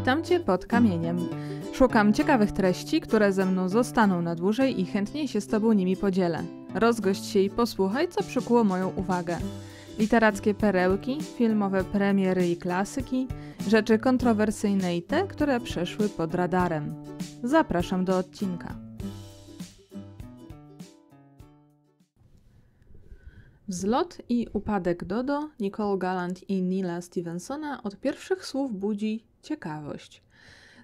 Witam Cię pod kamieniem. Szukam ciekawych treści, które ze mną zostaną na dłużej i chętniej się z Tobą nimi podzielę. Rozgość się i posłuchaj, co przykuło moją uwagę. Literackie perełki, filmowe premiery i klasyki, rzeczy kontrowersyjne i te, które przeszły pod radarem. Zapraszam do odcinka. Wzlot i upadek Dodo, Nicole Gallant i Nila Stevensona od pierwszych słów budzi ciekawość.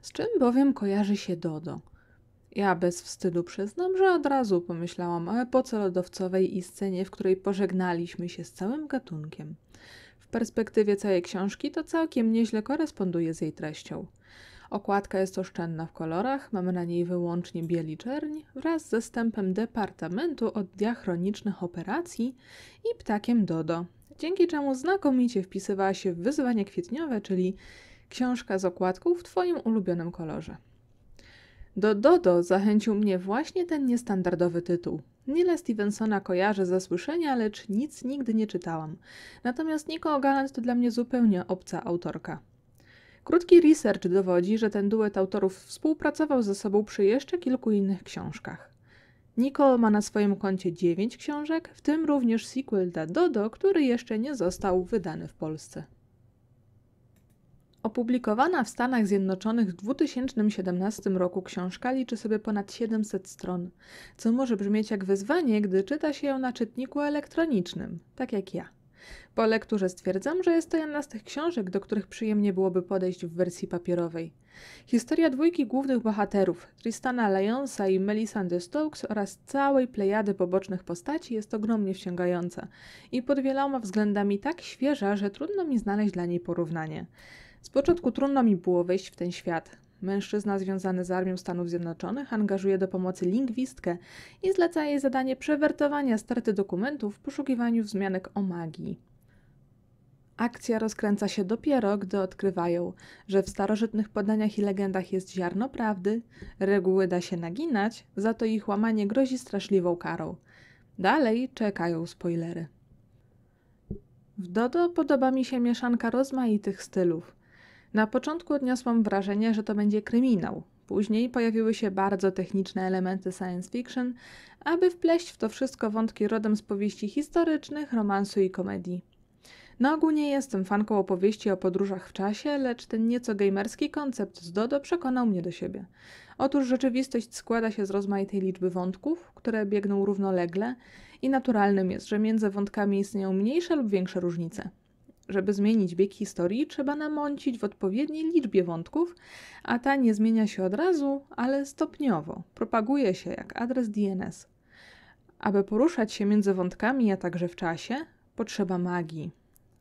Z czym bowiem kojarzy się Dodo? Ja bez wstydu przyznam, że od razu pomyślałam o epoce lodowcowej i scenie, w której pożegnaliśmy się z całym gatunkiem. W perspektywie całej książki to całkiem nieźle koresponduje z jej treścią. Okładka jest oszczędna w kolorach, mamy na niej wyłącznie bieli czerń wraz ze stępem Departamentu od Diachronicznych Operacji i ptakiem Dodo, dzięki czemu znakomicie wpisywała się w wyzwanie kwietniowe, czyli Książka z okładką w Twoim ulubionym kolorze. Do Dodo zachęcił mnie właśnie ten niestandardowy tytuł. Nile Stevensona kojarzę ze słyszenia, lecz nic nigdy nie czytałam. Natomiast Nico Galant to dla mnie zupełnie obca autorka. Krótki research dowodzi, że ten duet autorów współpracował ze sobą przy jeszcze kilku innych książkach. Nicole ma na swoim koncie 9 książek, w tym również sequel da Dodo, który jeszcze nie został wydany w Polsce. Opublikowana w Stanach Zjednoczonych w 2017 roku książka liczy sobie ponad 700 stron, co może brzmieć jak wyzwanie, gdy czyta się ją na czytniku elektronicznym, tak jak ja. Po lekturze stwierdzam, że jest to jedna z tych książek, do których przyjemnie byłoby podejść w wersji papierowej. Historia dwójki głównych bohaterów, Tristana Lyonsa i Melisandy Stokes oraz całej plejady pobocznych postaci jest ogromnie wciągająca i pod wieloma względami tak świeża, że trudno mi znaleźć dla niej porównanie. Z początku trudno mi było wejść w ten świat. Mężczyzna związany z Armią Stanów Zjednoczonych angażuje do pomocy lingwistkę i zleca jej zadanie przewertowania sterty dokumentów w poszukiwaniu wzmianek o magii. Akcja rozkręca się dopiero, gdy odkrywają, że w starożytnych podaniach i legendach jest ziarno prawdy, reguły da się naginać, za to ich łamanie grozi straszliwą karą. Dalej czekają spoilery. W Dodo podoba mi się mieszanka rozmaitych stylów. Na początku odniosłam wrażenie, że to będzie kryminał. Później pojawiły się bardzo techniczne elementy science fiction, aby wpleść w to wszystko wątki rodem z powieści historycznych, romansu i komedii. Na ogół nie jestem fanką opowieści o podróżach w czasie, lecz ten nieco gamerski koncept z Dodo przekonał mnie do siebie. Otóż rzeczywistość składa się z rozmaitej liczby wątków, które biegną równolegle i naturalnym jest, że między wątkami istnieją mniejsze lub większe różnice. Żeby zmienić bieg historii, trzeba namącić w odpowiedniej liczbie wątków, a ta nie zmienia się od razu, ale stopniowo. Propaguje się jak adres DNS. Aby poruszać się między wątkami, a także w czasie, potrzeba magii,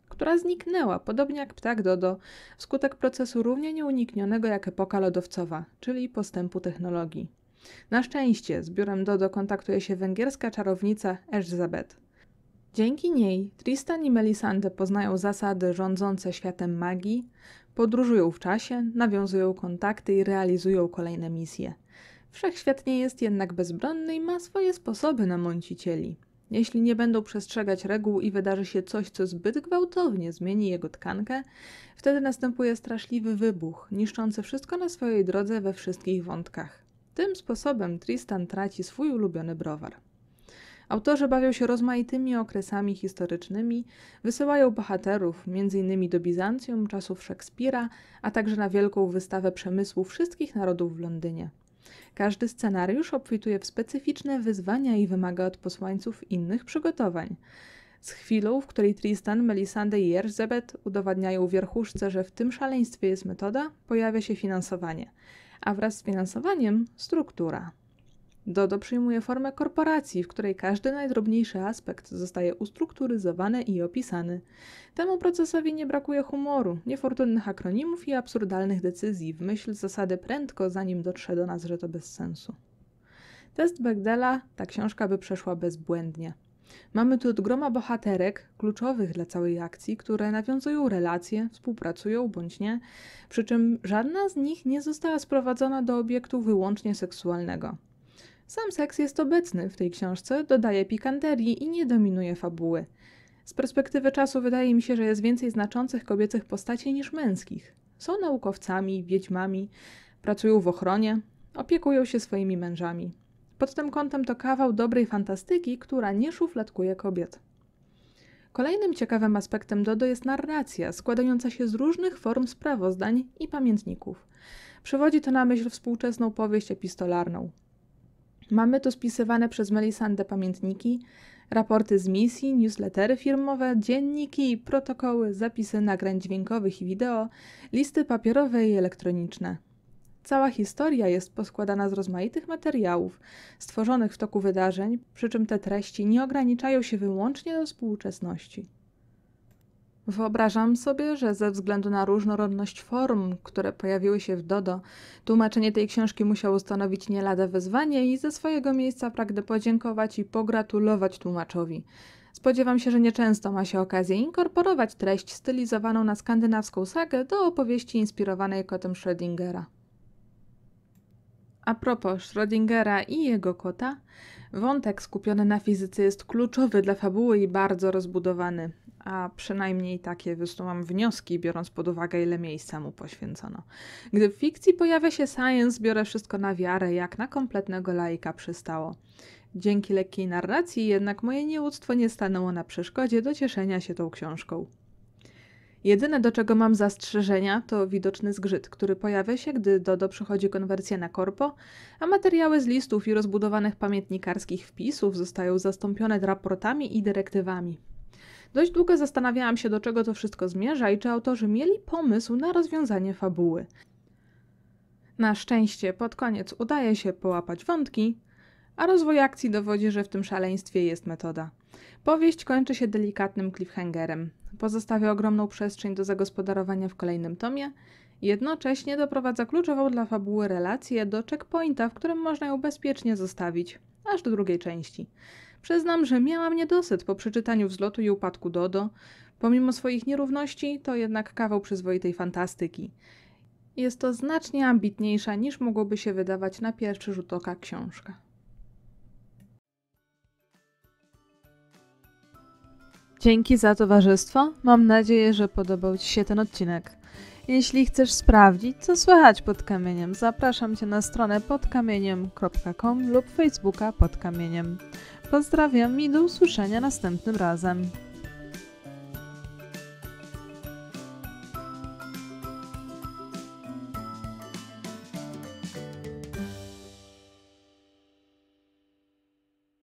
która zniknęła, podobnie jak ptak Dodo, wskutek procesu równie nieuniknionego jak epoka lodowcowa, czyli postępu technologii. Na szczęście z biurem Dodo kontaktuje się węgierska czarownica Elżabet. Dzięki niej Tristan i Melisande poznają zasady rządzące światem magii, podróżują w czasie, nawiązują kontakty i realizują kolejne misje. Wszechświat nie jest jednak bezbronny i ma swoje sposoby na mącicieli. Jeśli nie będą przestrzegać reguł i wydarzy się coś, co zbyt gwałtownie zmieni jego tkankę, wtedy następuje straszliwy wybuch, niszczący wszystko na swojej drodze we wszystkich wątkach. Tym sposobem Tristan traci swój ulubiony browar. Autorzy bawią się rozmaitymi okresami historycznymi, wysyłają bohaterów m.in. do Bizancjum, czasów Szekspira, a także na wielką wystawę przemysłu wszystkich narodów w Londynie. Każdy scenariusz obfituje w specyficzne wyzwania i wymaga od posłańców innych przygotowań. Z chwilą, w której Tristan, Melisande i Erzebet udowadniają wierchuszce, że w tym szaleństwie jest metoda, pojawia się finansowanie, a wraz z finansowaniem struktura. Dodo przyjmuje formę korporacji, w której każdy najdrobniejszy aspekt zostaje ustrukturyzowany i opisany. Temu procesowi nie brakuje humoru, niefortunnych akronimów i absurdalnych decyzji w myśl zasady prędko, zanim dotrze do nas, że to bez sensu. Test Begdela, ta książka by przeszła bezbłędnie. Mamy tu od groma bohaterek, kluczowych dla całej akcji, które nawiązują relacje, współpracują bądź nie, przy czym żadna z nich nie została sprowadzona do obiektu wyłącznie seksualnego. Sam seks jest obecny w tej książce, dodaje pikanterii i nie dominuje fabuły. Z perspektywy czasu wydaje mi się, że jest więcej znaczących kobiecych postaci niż męskich. Są naukowcami, wiedźmami, pracują w ochronie, opiekują się swoimi mężami. Pod tym kątem to kawał dobrej fantastyki, która nie szufladkuje kobiet. Kolejnym ciekawym aspektem Dodo jest narracja, składająca się z różnych form sprawozdań i pamiętników. Przewodzi to na myśl współczesną powieść epistolarną. Mamy tu spisywane przez Melisandę pamiętniki, raporty z misji, newslettery firmowe, dzienniki, protokoły, zapisy nagrań dźwiękowych i wideo, listy papierowe i elektroniczne. Cała historia jest poskładana z rozmaitych materiałów stworzonych w toku wydarzeń, przy czym te treści nie ograniczają się wyłącznie do współczesności. Wyobrażam sobie, że ze względu na różnorodność form, które pojawiły się w Dodo, tłumaczenie tej książki musiało stanowić nie lada wyzwanie i ze swojego miejsca pragnę podziękować i pogratulować tłumaczowi. Spodziewam się, że nieczęsto ma się okazję inkorporować treść stylizowaną na skandynawską sagę do opowieści inspirowanej kotem Schrödingera. A propos Schrödingera i jego kota, wątek skupiony na fizyce jest kluczowy dla fabuły i bardzo rozbudowany a przynajmniej takie wysnułam wnioski, biorąc pod uwagę, ile miejsca mu poświęcono. Gdy w fikcji pojawia się science, biorę wszystko na wiarę, jak na kompletnego laika przystało. Dzięki lekkiej narracji jednak moje nieuctwo nie stanęło na przeszkodzie do cieszenia się tą książką. Jedyne do czego mam zastrzeżenia to widoczny zgrzyt, który pojawia się, gdy do przychodzi konwersja na korpo, a materiały z listów i rozbudowanych pamiętnikarskich wpisów zostają zastąpione raportami i dyrektywami. Dość długo zastanawiałam się, do czego to wszystko zmierza i czy autorzy mieli pomysł na rozwiązanie fabuły. Na szczęście pod koniec udaje się połapać wątki, a rozwój akcji dowodzi, że w tym szaleństwie jest metoda. Powieść kończy się delikatnym cliffhangerem. Pozostawia ogromną przestrzeń do zagospodarowania w kolejnym tomie, jednocześnie doprowadza kluczową dla fabuły relację do checkpointa, w którym można ją bezpiecznie zostawić, aż do drugiej części. Przyznam, że miała mnie dosyć po przeczytaniu wzlotu i upadku Dodo. Pomimo swoich nierówności, to jednak kawał przyzwoitej fantastyki. Jest to znacznie ambitniejsza niż mogłoby się wydawać na pierwszy rzut oka książka. Dzięki za towarzystwo. Mam nadzieję, że podobał Ci się ten odcinek. Jeśli chcesz sprawdzić, co słychać pod kamieniem, zapraszam Cię na stronę podkamieniem.com lub Facebooka pod kamieniem. Pozdrawiam i do usłyszenia następnym razem.